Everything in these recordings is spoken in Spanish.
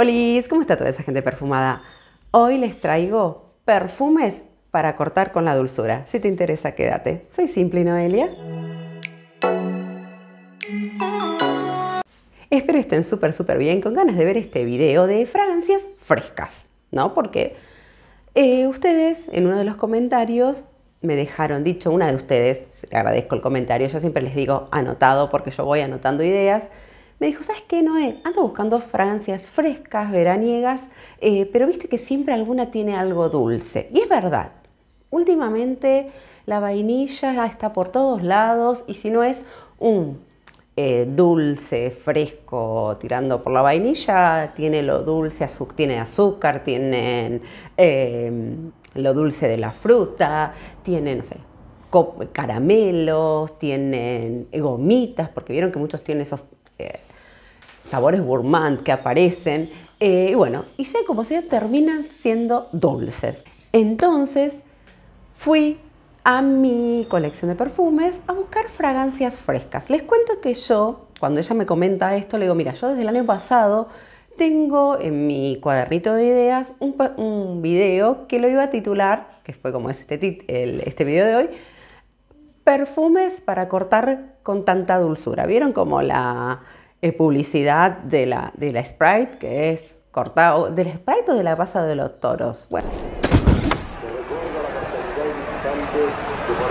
Hola, ¿cómo está toda esa gente perfumada? Hoy les traigo perfumes para cortar con la dulzura. Si te interesa, quédate. Soy simple, Noelia. Espero estén súper, súper bien, con ganas de ver este video de fragancias frescas, ¿no? Porque eh, ustedes en uno de los comentarios me dejaron dicho, una de ustedes, le agradezco el comentario, yo siempre les digo anotado porque yo voy anotando ideas, me dijo, ¿sabes qué, Noé? Ando buscando fragancias frescas, veraniegas, eh, pero viste que siempre alguna tiene algo dulce. Y es verdad, últimamente la vainilla está por todos lados y si no es un eh, dulce, fresco, tirando por la vainilla, tiene lo dulce, azúcar, tiene azúcar, eh, tienen lo dulce de la fruta, tiene, no sé, caramelos, tienen gomitas, porque vieron que muchos tienen esos sabores gourmand que aparecen. Eh, y bueno, y sea como sea, terminan siendo dulces. Entonces fui a mi colección de perfumes a buscar fragancias frescas. Les cuento que yo, cuando ella me comenta esto, le digo, mira, yo desde el año pasado tengo en mi cuadernito de ideas un, video que lo iba a titular, que fue como es este, este video de hoy, perfumes para cortar con tanta dulzura. ¿Vieron como la, publicidad de la, de la Sprite, que es cortado, del Sprite o de la pasa de los toros. Bueno.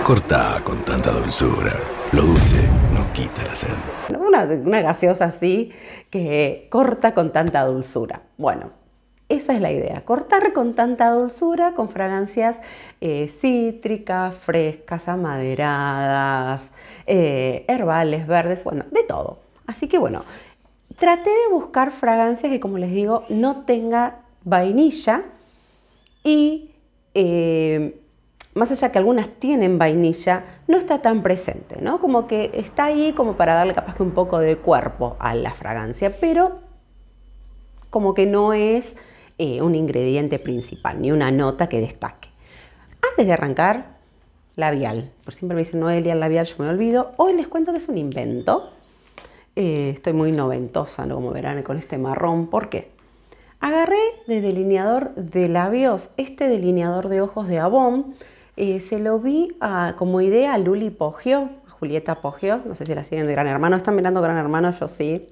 Corta con tanta dulzura. Lo dulce no quita la sed. Una, una gaseosa así que corta con tanta dulzura. Bueno, esa es la idea, cortar con tanta dulzura, con fragancias eh, cítricas, frescas, amaderadas, eh, herbales, verdes, bueno, de todo. Así que bueno, traté de buscar fragancias que, como les digo, no tenga vainilla y eh, más allá que algunas tienen vainilla, no está tan presente, ¿no? Como que está ahí como para darle capaz que un poco de cuerpo a la fragancia, pero como que no es eh, un ingrediente principal ni una nota que destaque. Antes de arrancar, labial. Por siempre me dicen Noelia, el labial yo me olvido. Hoy les cuento que es un invento eh, estoy muy noventosa, ¿no? como verán, con este marrón. ¿Por qué? Agarré de delineador de labios este delineador de ojos de Avon. Eh, se lo vi como idea a Luli Poggio, a Julieta Poggio. No sé si la siguen de Gran Hermano. ¿Están mirando Gran Hermano? Yo sí.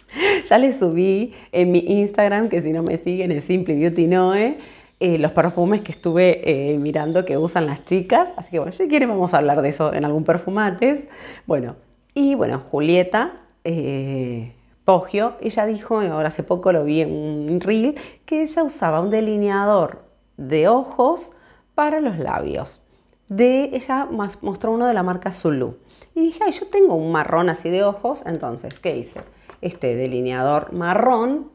ya les subí en mi Instagram, que si no me siguen es Simple Beauty Noe. Eh, los perfumes que estuve mirando que usan las chicas. Así que bueno, si quieren vamos a hablar de eso en algún perfumates. Bueno, y bueno, Julieta eh, Poggio, ella dijo, ahora hace poco lo vi en un reel, que ella usaba un delineador de ojos para los labios. De ella mostró uno de la marca Zulu. Y dije, Ay, yo tengo un marrón así de ojos, entonces, ¿qué hice? Este delineador marrón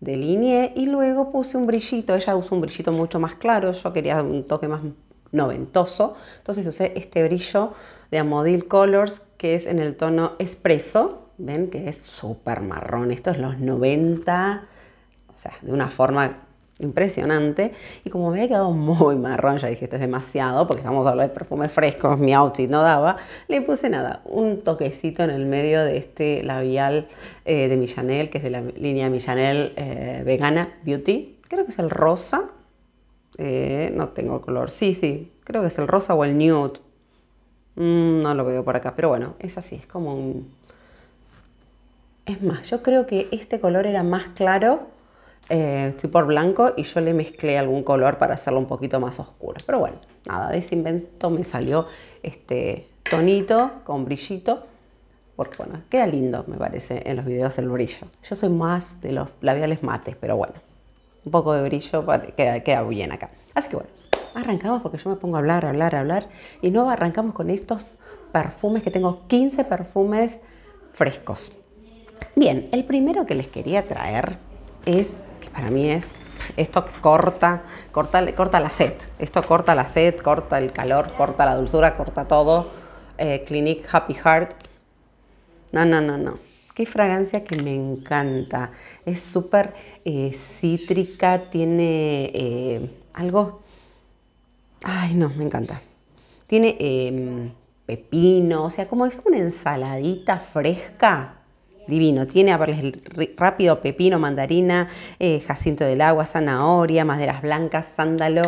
delineé y luego puse un brillito. Ella usó un brillito mucho más claro, yo quería un toque más noventoso. Entonces usé este brillo de Amodil Colors que es en el tono espresso Ven que es súper marrón. Esto es los 90, o sea, de una forma impresionante. Y como me había quedado muy marrón, ya dije, esto es demasiado, porque estamos hablando de perfumes frescos, mi outfit no daba, le puse nada, un toquecito en el medio de este labial eh, de Millanel, que es de la línea Millanel eh, Vegana Beauty. Creo que es el rosa. Eh, no tengo el color. Sí, sí, creo que es el rosa o el nude. Mm, no lo veo por acá, pero bueno, es así, es como un es más, yo creo que este color era más claro, eh, estoy por blanco, y yo le mezclé algún color para hacerlo un poquito más oscuro. Pero bueno, nada, de ese invento me salió este tonito con brillito, porque bueno, queda lindo, me parece, en los videos el brillo. Yo soy más de los labiales mates, pero bueno, un poco de brillo queda, queda bien acá. Así que bueno, arrancamos porque yo me pongo a hablar, hablar, hablar, y no arrancamos con estos perfumes que tengo 15 perfumes frescos. Bien, el primero que les quería traer es, que para mí es, esto corta, corta, la sed, esto corta la sed, corta el calor, corta la dulzura, corta todo. Eh, Clinique Happy Heart. No, no, no, no. Qué fragancia que me encanta. Es súper eh, cítrica, tiene eh, algo... Ay, no, me encanta. Tiene em, pepino, o sea, como es una ensaladita fresca divino. Tiene, a verles rápido, pepino, mandarina, eh, jacinto del agua, zanahoria, maderas blancas, sándalo.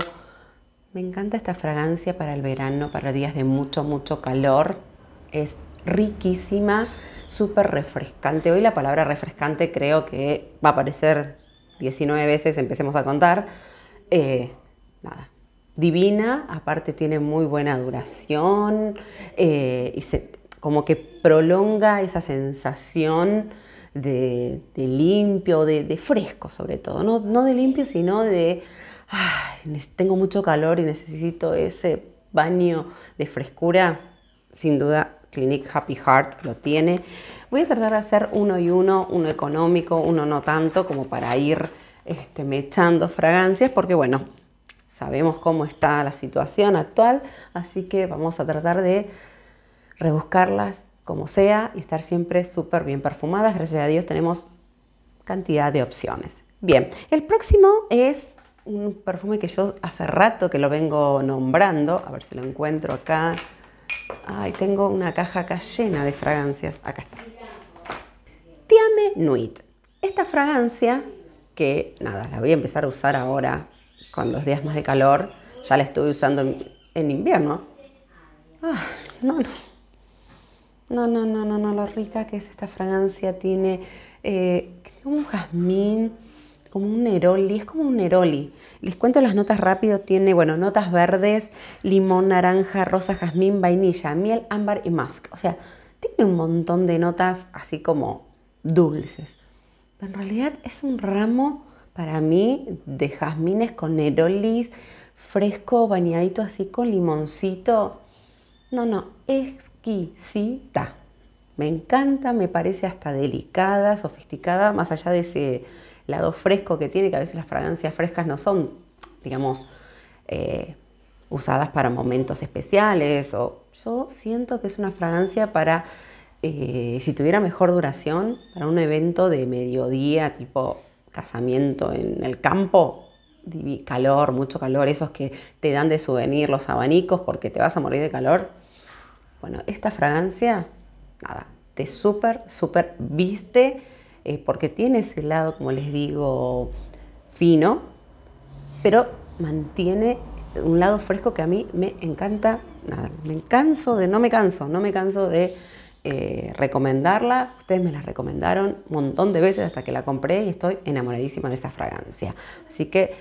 Me encanta esta fragancia para el verano, para días de mucho, mucho calor. Es riquísima, súper refrescante. Hoy la palabra refrescante creo que va a aparecer 19 veces, empecemos a contar. Eh, nada, divina, aparte tiene muy buena duración eh, y se, como que prolonga esa sensación de, limpio, de, fresco sobre todo, no, de limpio, sino de, tengo mucho calor y necesito ese baño de frescura, sin duda Clinique Happy Heart lo tiene. Voy a tratar de hacer uno y uno, uno económico, uno no tanto, como para ir este, mechando fragancias, porque bueno, sabemos cómo está la situación actual, así que vamos a tratar de rebuscarlas como sea y estar siempre súper bien perfumadas. Gracias a Dios tenemos cantidad de opciones. Bien, el próximo es un perfume que yo hace rato que lo vengo nombrando, a ver si lo encuentro acá. Ay, tengo una caja acá llena de fragancias, acá está. Tiame Nuit. Esta fragancia, que nada, la voy a empezar a usar ahora con los días más de calor, ya la estuve usando en, invierno. Ah, no, no, no, no, no, no, no, lo rica que es esta fragancia. Tiene eh, un jazmín, como un neroli, es como un neroli. Les cuento las notas rápido. Tiene, bueno, notas verdes, limón, naranja, rosa, jazmín, vainilla, miel, ámbar y musk. O sea, tiene un montón de notas así como dulces. Pero en realidad es un ramo para mí de jazmines con nerolis, fresco, bañadito así con limoncito. No, no, es exquisita. Me encanta, me parece hasta delicada, sofisticada, más allá de ese lado fresco que tiene, que a veces las fragancias frescas no son, digamos, eh, usadas para momentos especiales. O yo siento que es una fragancia para, eh, si tuviera mejor duración, para un evento de mediodía, tipo casamiento en el campo, calor, mucho calor, esos que te dan de souvenir los abanicos porque te vas a morir de calor bueno, esta fragancia, nada, te súper, súper viste eh, porque tiene ese lado, como les digo, fino, pero mantiene un lado fresco que a mí me encanta. Nada, me canso de, no me canso, no me canso de eh, recomendarla. Ustedes me la recomendaron un montón de veces hasta que la compré y estoy enamoradísima de esta fragancia. Así que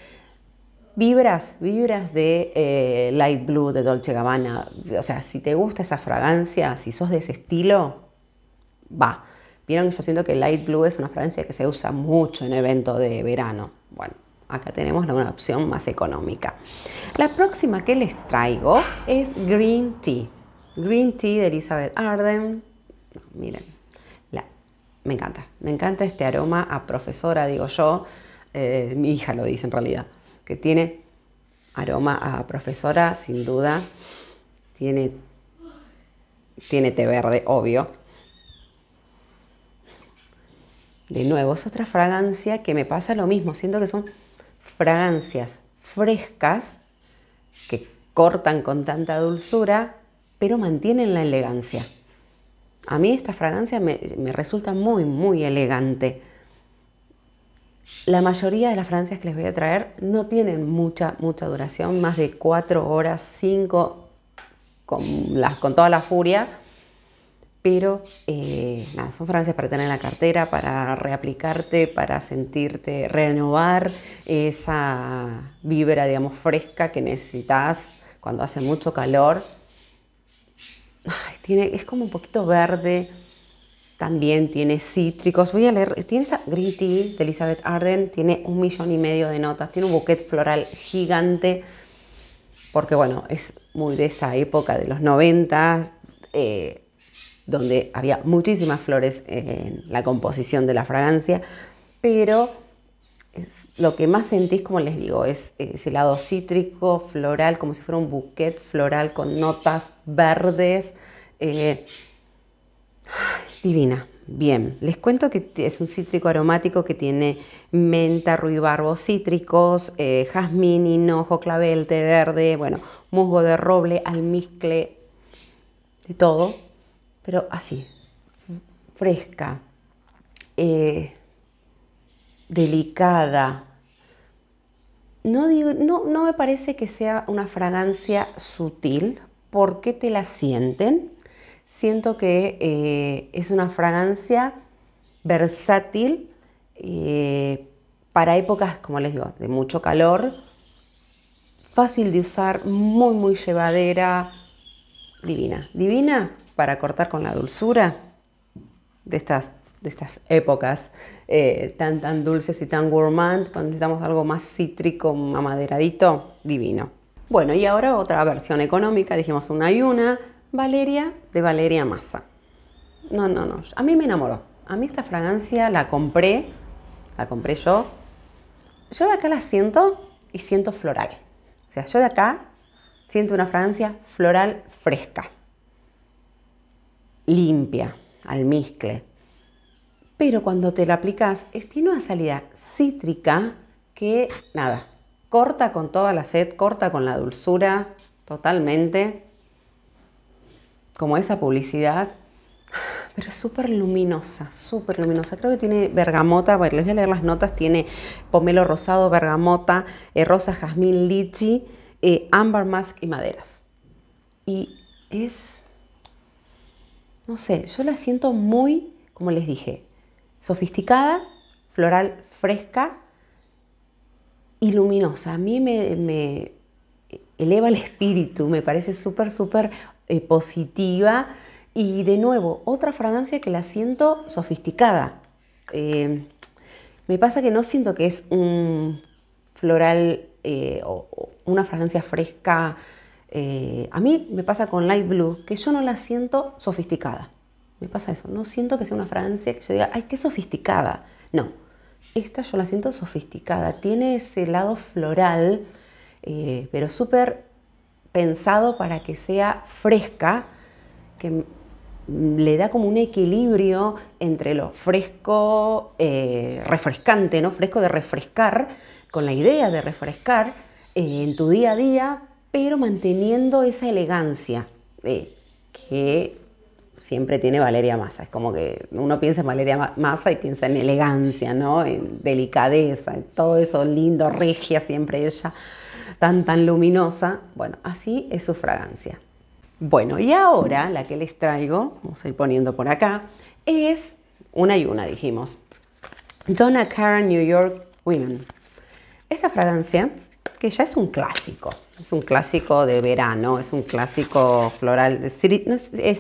vibras, vibras de eh, Light Blue, de Dolce Gabbana. O sea, si te gusta esa fragancia, si sos de ese estilo, va. Vieron que yo siento que Light Blue es una fragancia que se usa mucho en eventos de verano. Bueno, acá tenemos una opción más económica. La próxima que les traigo es Green Tea. Green Tea de Elizabeth Arden. miren, me encanta. Me encanta este aroma a profesora, digo yo. Eh, mi hija lo dice en realidad que tiene aroma a profesora, sin duda. Tiene, té verde, obvio. De nuevo, es otra fragancia que me pasa lo mismo. Siento que son fragancias frescas que cortan con tanta dulzura, pero mantienen la elegancia. A mí esta fragancia me resulta muy, muy elegante. La mayoría de las fragancias que les voy a traer no tienen mucha, mucha duración, más de 4 horas, 5, con, con toda la furia, pero eh, son fragancias para tener en la cartera, para reaplicarte, para sentirte, renovar esa vibra, digamos, fresca que necesitas cuando hace mucho calor. tiene, es como un poquito verde, también tiene cítricos. Voy a leer, tiene esa Green Tea de Elizabeth Arden, tiene un millón y medio de notas, tiene un bouquet floral gigante, porque bueno, es muy de esa época de los 90, eh, donde había muchísimas flores en la composición de la fragancia, pero lo que más sentís, como les digo, es ese lado cítrico, floral, como si fuera un bouquet floral con notas verdes. Eh, Divina. Bien, les cuento que es un cítrico aromático que tiene menta, ruibarbo, cítricos, eh, jazmín, hinojo, clavel, té verde, bueno, musgo de roble, almizcle, de todo, pero así, fresca, eh, delicada. No, no me parece que sea una fragancia sutil porque te la sienten siento que eh, es una fragancia versátil eh, para épocas, como les digo, de mucho calor, fácil de usar, muy, muy llevadera, divina. Divina para cortar con la dulzura de estas, de estas épocas eh, tan, tan dulces y tan gourmand, cuando necesitamos algo más cítrico, amaderadito, divino. Bueno, y ahora otra versión económica, dijimos una y una, Valeria de Valeria Massa. No, no, no. A mí me enamoró. A mí esta fragancia la compré, la compré yo. Yo de acá la siento y siento floral. O sea, yo de acá siento una fragancia floral fresca, limpia, almizcle. Pero cuando te la aplicas, tiene una salida cítrica que, nada, corta con toda la sed, corta con la dulzura, totalmente como esa publicidad, pero súper luminosa, súper luminosa. Creo que tiene bergamota, bueno, les voy a leer las notas, tiene pomelo rosado, bergamota, eh, rosa, jazmín, lichi, eh, ámbar, musk y maderas. Y es, no sé, yo la siento muy, como les dije, sofisticada, floral fresca y luminosa. A mí me, me eleva el espíritu, me parece súper, súper eh, positiva. Y de nuevo, otra fragancia que la siento sofisticada. Eh, me pasa que no siento que es un floral eh, o, una fragancia fresca. a mí me pasa con Light Blue, que yo no la siento sofisticada. Me pasa eso, no siento que sea una fragancia que yo diga, ay, qué sofisticada. No, esta yo la siento sofisticada. Tiene ese lado floral, pero súper pensado para que sea fresca, que le da como un equilibrio entre lo fresco, eh, refrescante, ¿no? Fresco de refrescar, con la idea de refrescar eh, en tu día a día, pero manteniendo esa elegancia eh, que siempre tiene Valeria Massa. Es como que uno piensa en Valeria Massa y piensa en elegancia, ¿no? En delicadeza, en todo eso lindo, regia siempre ella tan, tan luminosa. Bueno, así es su fragancia. Bueno, y ahora la que les traigo, vamos a ir poniendo por acá, es una y una, dijimos. Donna Karen New York Women. Esta fragancia, que ya es un clásico, es un clásico de verano, es un clásico floral, es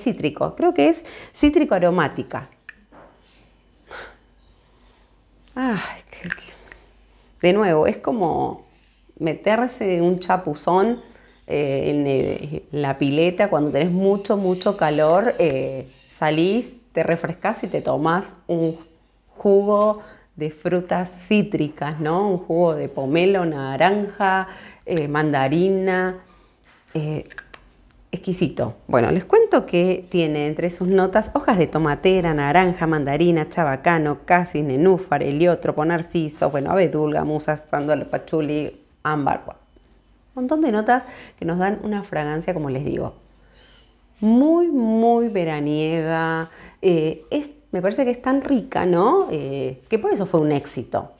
cítrico, creo que es cítrico aromática. de nuevo, es como meterse en un chapuzón eh, eh, en, la pileta cuando tenés mucho, mucho calor, eh, salís, te refrescas y te tomás un jugo de frutas cítricas, ¿no? Un jugo de pomelo, naranja, mandarina. exquisito. Bueno, les cuento que tiene entre sus notas hojas de tomatera, naranja, mandarina, chabacano, casi, nenúfar, heliotropo, narciso, bueno, abedul, musa, dándole pachuli, Ambar un montón de notas que nos dan una fragancia, como les digo, muy, muy veraniega. Eh, es, me parece que es tan rica, ¿no? Eh, que por eso fue un éxito.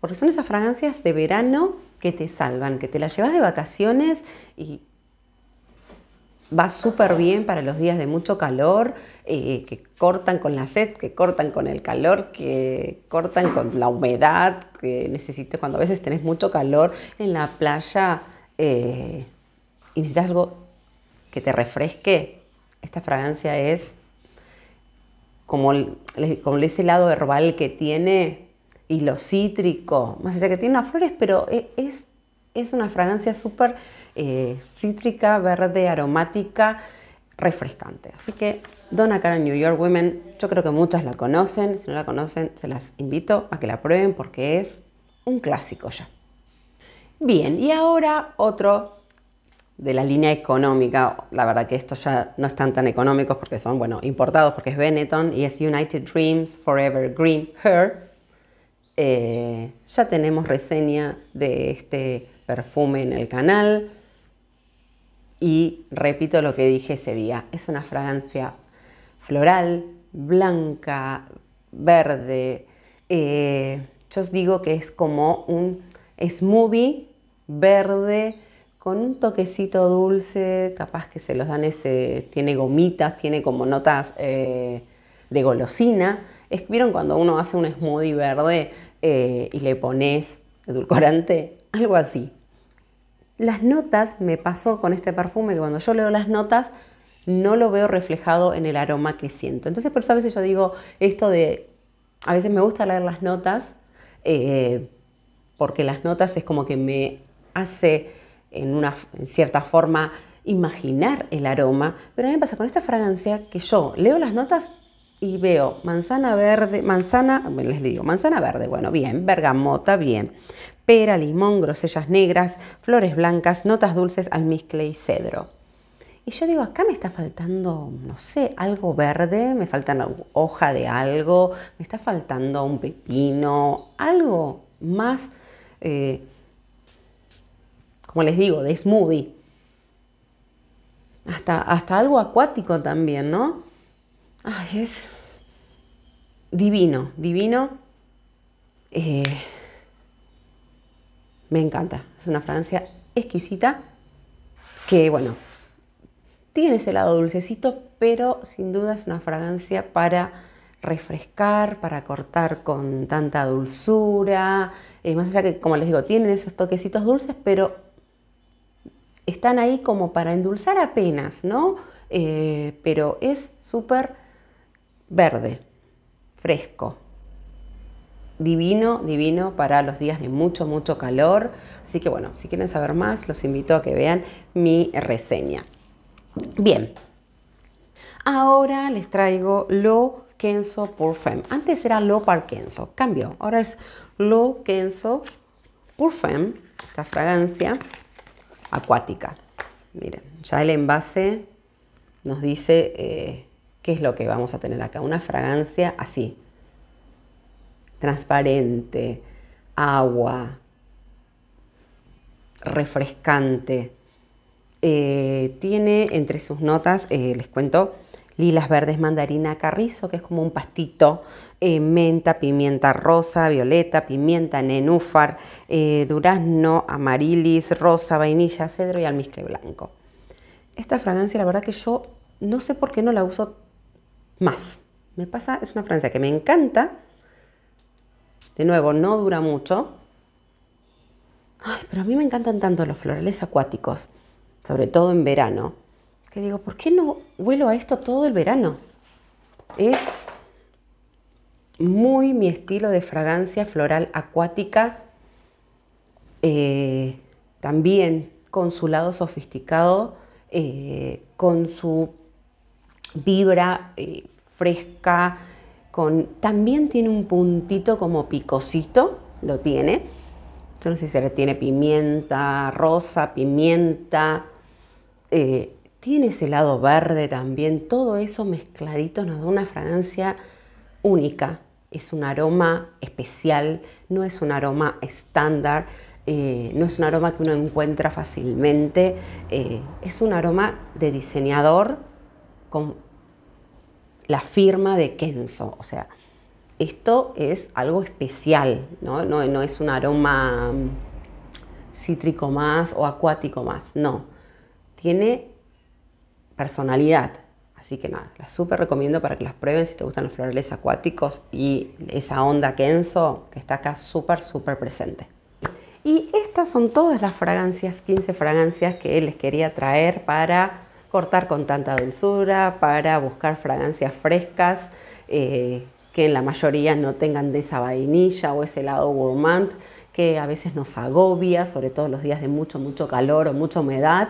Porque son esas fragancias de verano que te salvan, que te las llevas de vacaciones y va súper bien para los días de mucho calor, eh, que cortan con la sed, que cortan con el calor, que cortan con la humedad que necesites cuando a veces tenés mucho calor en la playa eh, y necesitas algo que te refresque. Esta fragancia es, como, como ese lado herbal que tiene y lo cítrico, más allá que tiene unas flores, pero e, es es una fragancia súper eh, cítrica, verde, aromática, refrescante. Así que Donna Karan New York Women, yo creo que muchas la conocen. Si no la conocen, se las invito a que la prueben porque es un clásico ya. Bien, y ahora otro de la línea económica. La verdad que estos ya no están tan económicos porque son, bueno, importados porque es Benetton y es United Dreams Forever Green Her. Eh, ya tenemos reseña de este perfume en el canal. Y repito lo que dije ese día, es una fragancia floral, blanca, verde. Eh, yo os digo que es como un smoothie verde con un toquecito dulce, capaz que se los dan ese, tiene gomitas, tiene como notas eh, de golosina. ¿Vieron cuando uno hace un smoothie verde eh, y le pones edulcorante? Algo así. Las notas, me pasó con este perfume que cuando yo leo las notas no lo veo reflejado en el aroma que siento. Entonces por eso a veces yo digo esto de, a veces me gusta leer las notas, eh, porque las notas es como que me hace en, una, cierta forma imaginar el aroma, pero a mí me pasa con esta fragancia que yo leo las notas y veo manzana verde, manzana, les digo, manzana verde, bueno, bien, bergamota, bien, pera, limón, grosellas negras, flores blancas, notas dulces, almizcle y cedro. Y yo digo, acá me está faltando, no sé, algo verde, me falta hoja de algo, me está faltando un pepino, algo más, eh, como les digo, de smoothie. Hasta, hasta algo acuático también, ¿no? Ay, es divino, divino. Eh, me encanta. Es una fragancia exquisita que, bueno, tiene ese lado dulcecito, pero sin duda es una fragancia para refrescar, para cortar con tanta dulzura. Eh, más allá que, como les digo, tienen esos toquecitos dulces, pero están ahí como para endulzar apenas, ¿no? Eh, pero es súper verde, fresco, divino, divino para los días de mucho, mucho calor. Así que bueno, si quieren saber más, los invito a que vean mi reseña. Bien, ahora les traigo lo Kenzo Femme. Antes era Lo Kenzo, cambió. Ahora es Lo Kenzo Femme. esta fragancia acuática. Miren, ya el envase nos dice eh, qué es lo que vamos a tener acá. Una fragancia así, transparente, agua, refrescante. Eh, tiene entre sus notas, eh, les cuento, lilas verdes, mandarina, carrizo, que es como un pastito, eh, menta, pimienta rosa, violeta, pimienta, nenúfar, durazno, amarilis, rosa, vainilla, cedro y almizcle blanco. Esta fragancia, la verdad que yo no sé por qué no la uso más. Me pasa, es una fragancia que me encanta, de nuevo, no dura mucho. pero a mí me encantan tanto los florales acuáticos, sobre todo en verano, que digo, ¿por qué no vuelo a esto todo el verano? Es muy mi estilo de fragancia floral acuática, eh, también con su lado sofisticado, eh, con su vibra eh, fresca, también tiene un puntito como picosito, lo tiene. Yo no sé si tiene pimienta rosa, pimienta, eh, tiene ese lado verde también, todo eso mezcladito nos da una fragancia única, es un aroma especial, no es un aroma estándar, eh, no es un aroma que uno encuentra fácilmente, eh, es un aroma de diseñador con la firma de Kenzo. O sea, esto es algo especial, ¿no? No, es un aroma mm, cítrico más o acuático más, no. Tiene personalidad. Así que nada, la súper recomiendo para que las prueben si te gustan los florales acuáticos y esa onda Kenzo que está acá súper, súper presente. Y estas son todas las fragancias, 15 fragancias que les quería traer para cortar con tanta dulzura, para buscar fragancias frescas eh, que en la mayoría no tengan de esa vainilla o ese lado gourmand que a veces nos agobia, sobre todo los días de mucho, mucho calor o mucha humedad.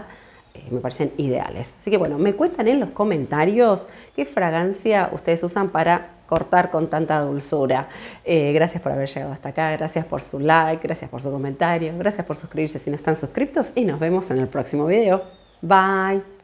Eh, me parecen ideales. Así que bueno, me cuentan en los comentarios qué fragancia ustedes usan para cortar con tanta dulzura. Eh, gracias por haber llegado hasta acá, gracias por su like, gracias por su comentario, gracias por suscribirse si no están suscritos y nos vemos en el próximo video. Bye.